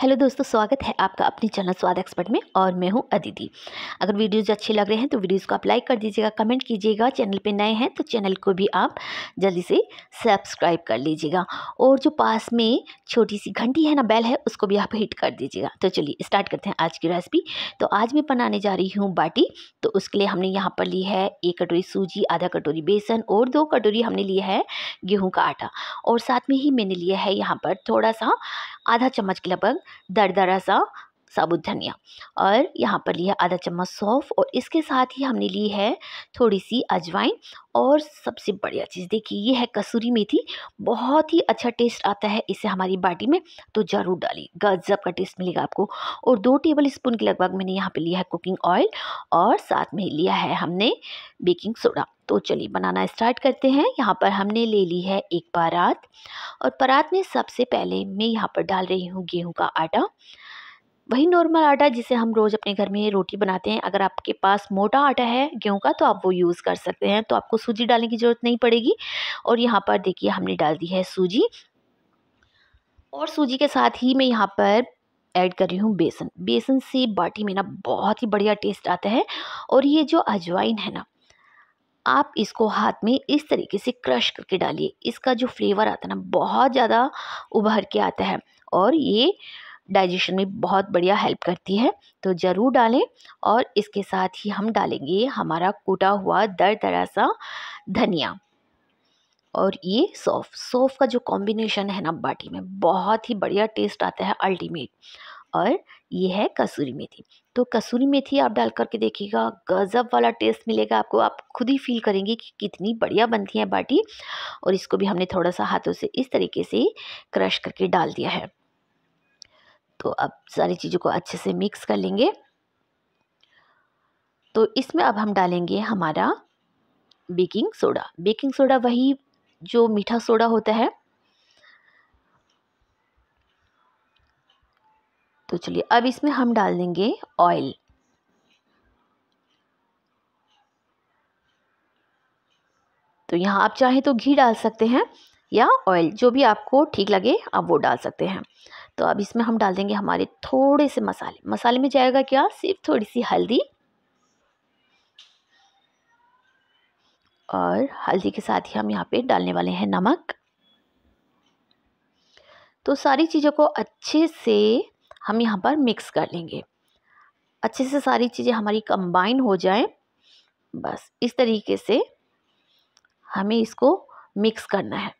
hello दोस्तों स्वागत है आपका अपने चैनल स्वाद एक्सपर्ट में और मैं हूं अदिति अगर वीडियोज़ अच्छे लग रहे हैं तो वीडियोज़ को आप लाइक कर दीजिएगा कमेंट कीजिएगा चैनल पे नए हैं तो चैनल को भी आप जल्दी से सब्सक्राइब कर लीजिएगा और जो पास में छोटी सी घंटी है ना बेल है उसको भी आप हिट कर दीजिएगा तो चलिए स्टार्ट करते हैं आज की रेसिपी तो आज मैं बनाने जा रही हूँ बाटी तो उसके लिए हमने यहाँ पर ली है एक कटोरी सूजी आधा कटोरी बेसन और दो कटोरी हमने लिया है गेहूँ का आटा और साथ में ही मैंने लिया है यहाँ पर थोड़ा सा आधा चम्मच के लगभग दरदरा सा साबुत धनिया और यहाँ पर लिया आधा चम्मच सौंफ और इसके साथ ही हमने ली है थोड़ी सी अजवाइन और सबसे बढ़िया चीज़ देखिए ये है कसूरी मेथी बहुत ही अच्छा टेस्ट आता है इसे हमारी बाटी में तो ज़रूर डालिए गजब का टेस्ट मिलेगा आपको और दो टेबल स्पून के लगभग मैंने यहाँ पे लिया है कुकिंग ऑयल और साथ में लिया है हमने बेकिंग सोडा तो चलिए बनाना स्टार्ट करते हैं यहाँ पर हमने ले ली है एक परात और परात में सबसे पहले मैं यहाँ पर डाल रही हूँ गेहूँ का आटा वही नॉर्मल आटा जिसे हम रोज़ अपने घर में रोटी बनाते हैं अगर आपके पास मोटा आटा है गेहूं का तो आप वो यूज़ कर सकते हैं तो आपको सूजी डालने की ज़रूरत नहीं पड़ेगी और यहाँ पर देखिए हमने डाल दी है सूजी और सूजी के साथ ही मैं यहाँ पर ऐड कर रही हूँ बेसन बेसन से बाटी में ना बहुत ही बढ़िया टेस्ट आता है और ये जो अजवाइन है ना आप इसको हाथ में इस तरीके से क्रश करके डालिए इसका जो फ्लेवर आता है ना बहुत ज़्यादा उभर के आता है और ये डाइजेशन में बहुत बढ़िया हेल्प करती है तो ज़रूर डालें और इसके साथ ही हम डालेंगे हमारा कूटा हुआ दर दरा सा धनिया और ये सौफ सौफ का जो कॉम्बिनेशन है ना बाटी में बहुत ही बढ़िया टेस्ट आता है अल्टीमेट और ये है कसूरी मेथी तो कसूरी मेथी आप डाल करके देखिएगा गज़ब वाला टेस्ट मिलेगा आपको आप खुद ही फील करेंगे कि कितनी बढ़िया बनती है बाटी और इसको भी हमने थोड़ा सा हाथों से इस तरीके से क्रश करके डाल दिया है तो अब सारी चीज़ों को अच्छे से मिक्स कर लेंगे तो इसमें अब हम डालेंगे हमारा बेकिंग सोडा बेकिंग सोडा वही जो मीठा सोडा होता है तो चलिए अब इसमें हम डाल देंगे ऑयल तो यहाँ आप चाहें तो घी डाल सकते हैं या ऑयल जो भी आपको ठीक लगे आप वो डाल सकते हैं तो अब इसमें हम डाल देंगे हमारे थोड़े से मसाले मसाले में जाएगा क्या सिर्फ थोड़ी सी हल्दी और हल्दी के साथ ही हम यहाँ पे डालने वाले हैं नमक तो सारी चीज़ों को अच्छे से हम यहाँ पर मिक्स कर लेंगे अच्छे से सारी चीज़ें हमारी कंबाइन हो जाए बस इस तरीके से हमें इसको मिक्स करना है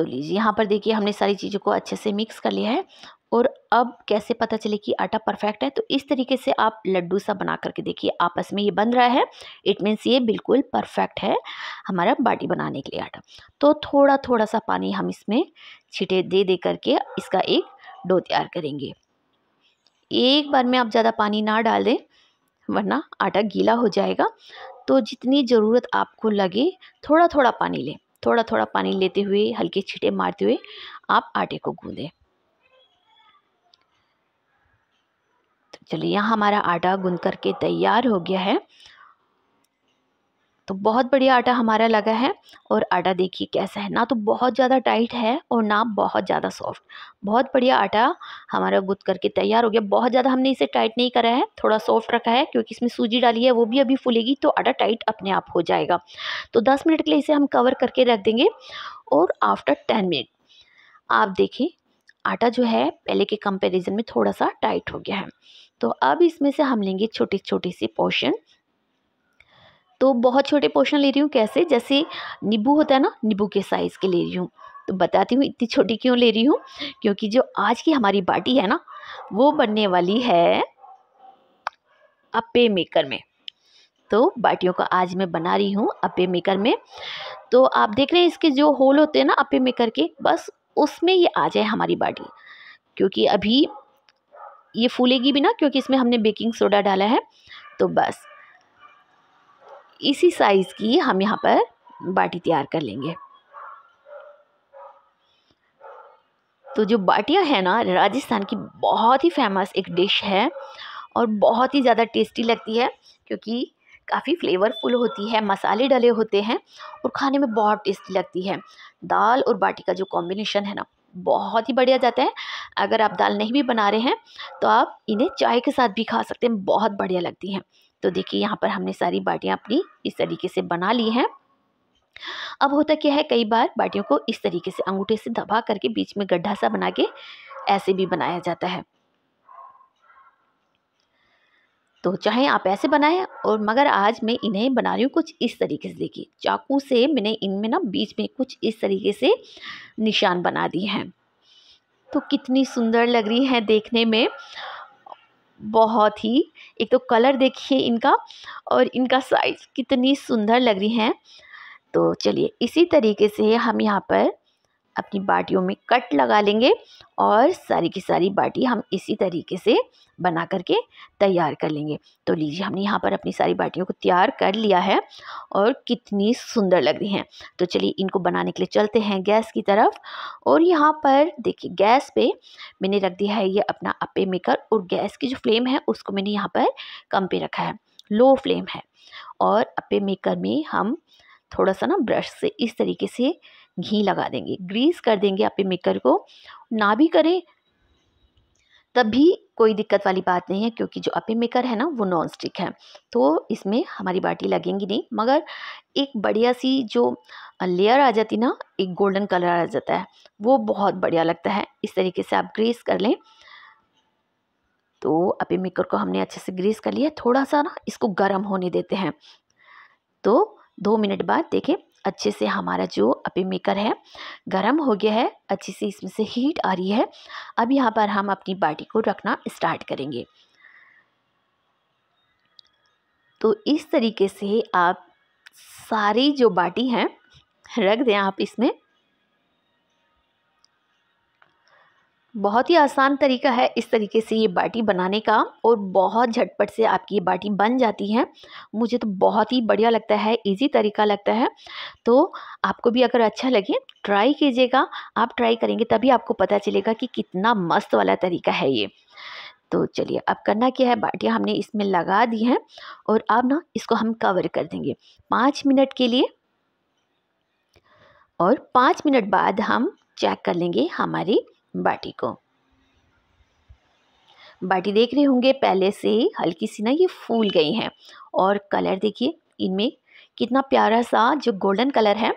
तो लीजिए यहाँ पर देखिए हमने सारी चीज़ों को अच्छे से मिक्स कर लिया है और अब कैसे पता चले कि आटा परफेक्ट है तो इस तरीके से आप लड्डू सा बना करके देखिए आपस में ये बन रहा है इट मीन्स ये बिल्कुल परफेक्ट है हमारा बाटी बनाने के लिए आटा तो थोड़ा थोड़ा सा पानी हम इसमें छिटे दे दे करके इसका एक डो तैयार करेंगे एक बार में आप ज़्यादा पानी ना डाल दें वरना आटा गीला हो जाएगा तो जितनी ज़रूरत आपको लगे थोड़ा थोड़ा पानी लें थोड़ा थोड़ा पानी लेते हुए हल्के छीटे मारते हुए आप आटे को गूंदें तो चलिए यहाँ हमारा आटा गूंद करके तैयार हो गया है तो बहुत बढ़िया आटा हमारा लगा है और आटा देखिए कैसा है ना तो बहुत ज़्यादा टाइट है और ना बहुत ज़्यादा सॉफ्ट बहुत बढ़िया आटा हमारा गुद करके तैयार हो गया बहुत ज़्यादा हमने इसे टाइट नहीं करा है थोड़ा सॉफ्ट रखा है क्योंकि इसमें सूजी डाली है वो भी अभी फूलेगी तो आटा टाइट अपने आप हो जाएगा तो दस मिनट के लिए इसे हम कवर करके रख देंगे और आफ्टर टेन मिनट आप देखिए आटा जो है पहले के कंपेरिजन में थोड़ा सा टाइट हो गया है तो अब इसमें से हम लेंगे छोटी छोटी सी पोर्शन तो बहुत छोटे पोर्शन ले रही हूँ कैसे जैसे नींबू होता है ना नींबू के साइज़ के ले रही हूँ तो बताती हूँ इतनी छोटी क्यों ले रही हूँ क्योंकि जो आज की हमारी बाटी है ना वो बनने वाली है अपे मेकर में तो बाटियों का आज मैं बना रही हूँ अपे मेकर में तो आप देख रहे हैं इसके जो होल होते हैं ना अपे मेकर के बस उसमें ये आ जाए हमारी बाटी क्योंकि अभी ये फूलेगी भी ना क्योंकि इसमें हमने बेकिंग सोडा डाला है तो बस इसी साइज़ की हम यहाँ पर बाटी तैयार कर लेंगे तो जो बाटियाँ हैं ना राजस्थान की बहुत ही फेमस एक डिश है और बहुत ही ज़्यादा टेस्टी लगती है क्योंकि काफ़ी फ्लेवरफुल होती है मसाले डले होते हैं और खाने में बहुत टेस्टी लगती है दाल और बाटी का जो कॉम्बिनेशन है ना बहुत ही बढ़िया जाता है अगर आप दाल नहीं भी बना रहे हैं तो आप इन्हें चाय के साथ भी खा सकते हैं बहुत बढ़िया लगती हैं तो देखिए यहाँ पर हमने सारी बाटियाँ अपनी इस तरीके से बना ली हैं अब होता क्या है कई बार बाटियों को इस तरीके से अंगूठे से दबा करके बीच में गड्ढा सा बना के ऐसे भी बनाया जाता है तो चाहे आप ऐसे बनाएं और मगर आज मैं इन्हें बना रही हूँ कुछ इस तरीके से देखिए चाकू से मैंने इनमें ना बीच में कुछ इस तरीके से निशान बना दिए हैं तो कितनी सुंदर लग रही है देखने में बहुत ही एक तो कलर देखिए इनका और इनका साइज़ कितनी सुंदर लग रही हैं तो चलिए इसी तरीके से हम यहाँ पर अपनी बाटियों में कट लगा लेंगे और सारी की सारी बाटी हम इसी तरीके से बना करके तैयार कर लेंगे तो लीजिए हमने यहाँ पर अपनी सारी बाटियों को तैयार कर लिया है और कितनी सुंदर लग रही हैं तो चलिए इनको बनाने के लिए चलते हैं गैस की तरफ और यहाँ पर देखिए गैस पे मैंने रख दिया है ये अपना अपे मेकर और गैस की जो फ्लेम है उसको मैंने यहाँ पर कम पे रखा है लो फ्लेम है और अपे मेकर में हम थोड़ा सा ना ब्रश से इस तरीके से घी लगा देंगे ग्रीस कर देंगे अपने मेकर को ना भी करें तब भी कोई दिक्कत वाली बात नहीं है क्योंकि जो अपे मेकर है ना वो नॉन स्टिक है तो इसमें हमारी बाटी लगेंगी नहीं मगर एक बढ़िया सी जो लेयर आ जाती ना एक गोल्डन कलर आ जाता है वो बहुत बढ़िया लगता है इस तरीके से आप ग्रीस कर लें तो अपे मेकर को हमने अच्छे से ग्रीस कर लिया थोड़ा सा ना इसको गर्म होने देते हैं तो दो मिनट बाद देखें अच्छे से हमारा जो अपे मेकर है गर्म हो गया है अच्छे से इसमें से हीट आ रही है अब यहाँ पर हम अपनी बाटी को रखना स्टार्ट करेंगे तो इस तरीके से आप सारी जो बाटी हैं रख दें आप इसमें बहुत ही आसान तरीका है इस तरीके से ये बाटी बनाने का और बहुत झटपट से आपकी ये बाटी बन जाती है मुझे तो बहुत ही बढ़िया लगता है इजी तरीका लगता है तो आपको भी अगर अच्छा लगे ट्राई कीजिएगा आप ट्राई करेंगे तभी आपको पता चलेगा कि कितना मस्त वाला तरीका है ये तो चलिए अब करना क्या है बाटियाँ हमने इसमें लगा दी हैं और अब ना इसको हम कवर कर देंगे पाँच मिनट के लिए और पाँच मिनट बाद हम चेक कर लेंगे हमारी बाटी को बाटी देख रहे होंगे पहले से ही हल्की सी ना ये फूल गई हैं और कलर देखिए इनमें कितना प्यारा सा जो गोल्डन कलर है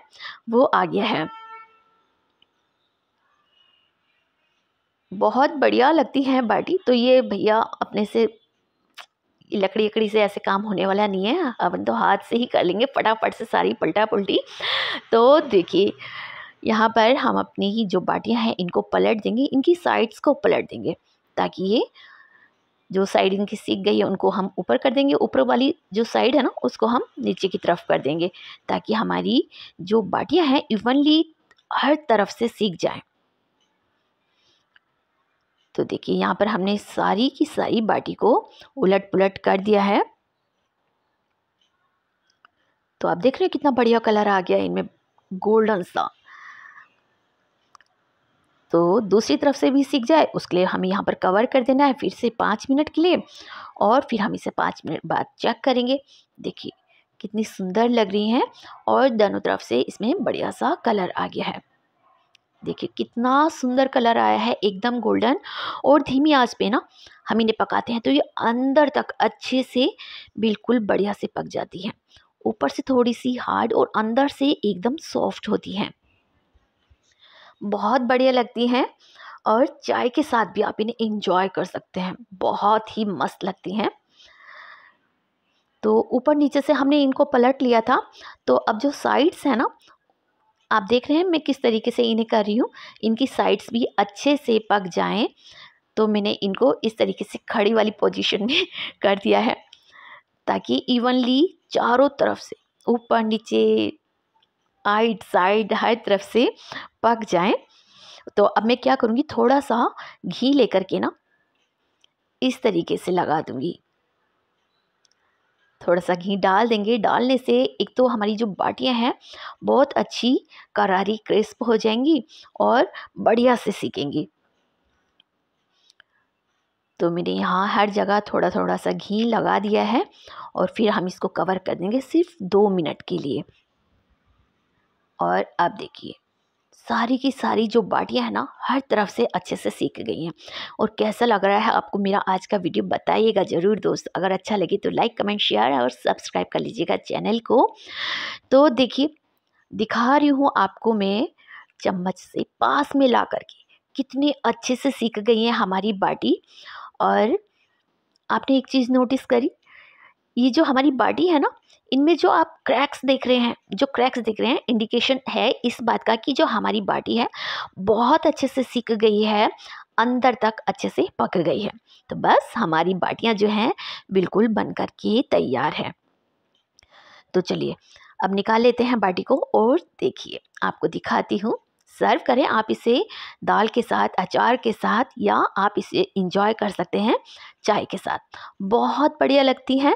वो आ गया है बहुत बढ़िया लगती है बाटी तो ये भैया अपने से लकड़ी लकड़ी से ऐसे काम होने वाला नहीं है अपन तो हाथ से ही कर लेंगे फटाफट से सारी पलटा पुलटी तो देखिए यहाँ पर हम अपनी ही जो बाटियाँ हैं इनको पलट देंगे इनकी साइड्स को पलट देंगे ताकि ये जो साइड इनकी सीख गई है उनको हम ऊपर कर देंगे ऊपर वाली जो साइड है ना उसको हम नीचे की तरफ कर देंगे ताकि हमारी जो बाटियाँ हैं इवनली हर तरफ से सीख जाए तो देखिए यहाँ पर हमने सारी की सारी बाटी को उलट पुलट कर दिया है तो आप देख रहे हैं कितना बढ़िया कलर आ गया इनमें गोल्डन सा तो दूसरी तरफ से भी सीख जाए उसके लिए हमें यहाँ पर कवर कर देना है फिर से पाँच मिनट के लिए और फिर हम इसे पाँच मिनट बाद चेक करेंगे देखिए कितनी सुंदर लग रही हैं और दोनों तरफ से इसमें बढ़िया सा कलर आ गया है देखिए कितना सुंदर कलर आया है एकदम गोल्डन और धीमी आंच पे ना हम इन्हें पकाते हैं तो ये अंदर तक अच्छे से बिल्कुल बढ़िया से पक जाती है ऊपर से थोड़ी सी हार्ड और अंदर से एकदम सॉफ्ट होती है बहुत बढ़िया लगती हैं और चाय के साथ भी आप इन्हें इंजॉय कर सकते हैं बहुत ही मस्त लगती हैं तो ऊपर नीचे से हमने इनको पलट लिया था तो अब जो साइड्स हैं ना आप देख रहे हैं मैं किस तरीके से इन्हें कर रही हूँ इनकी साइड्स भी अच्छे से पक जाएं तो मैंने इनको इस तरीके से खड़ी वाली पोजीशन में कर दिया है ताकि इवनली चारों तरफ से ऊपर नीचे आइड साइड हर तरफ से पक जाए तो अब मैं क्या करूँगी थोड़ा सा घी लेकर के ना इस तरीके से लगा दूँगी थोड़ा सा घी डाल देंगे डालने से एक तो हमारी जो बाटियाँ हैं बहुत अच्छी करारी क्रिस्प हो जाएंगी और बढ़िया से सीखेंगी तो मैंने यहाँ हर जगह थोड़ा थोड़ा सा घी लगा दिया है और फिर हम इसको कवर कर देंगे सिर्फ दो मिनट के लिए और अब देखिए सारी की सारी जो बाटियाँ हैं ना हर तरफ से अच्छे से सीख गई हैं और कैसा लग रहा है आपको मेरा आज का वीडियो बताइएगा ज़रूर दोस्त अगर अच्छा लगे तो लाइक कमेंट शेयर और सब्सक्राइब कर लीजिएगा चैनल को तो देखिए दिखा रही हूँ आपको मैं चम्मच से पास में ला करके कितने अच्छे से सीख गई हैं हमारी बाटी और आपने एक चीज़ नोटिस करी ये जो हमारी बाटी है ना इनमें जो आप क्रैक्स देख रहे हैं जो क्रैक्स देख रहे हैं इंडिकेशन है इस बात का कि जो हमारी बाटी है बहुत अच्छे से सीख गई है अंदर तक अच्छे से पक गई है तो बस हमारी बाटियाँ जो हैं बिल्कुल कर के तैयार है तो चलिए अब निकाल लेते हैं बाटी को और देखिए आपको दिखाती हूँ सर्व करें आप इसे दाल के साथ अचार के साथ या आप इसे इंजॉय कर सकते हैं चाय के साथ बहुत बढ़िया लगती हैं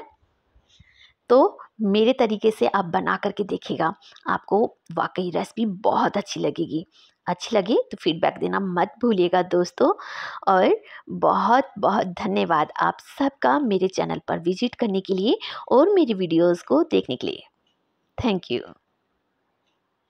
तो मेरे तरीके से आप बना करके देखिएगा आपको वाकई रेसिपी बहुत अच्छी लगेगी अच्छी लगे तो फीडबैक देना मत भूलिएगा दोस्तों और बहुत बहुत धन्यवाद आप सबका मेरे चैनल पर विजिट करने के लिए और मेरी वीडियोस को देखने के लिए थैंक यू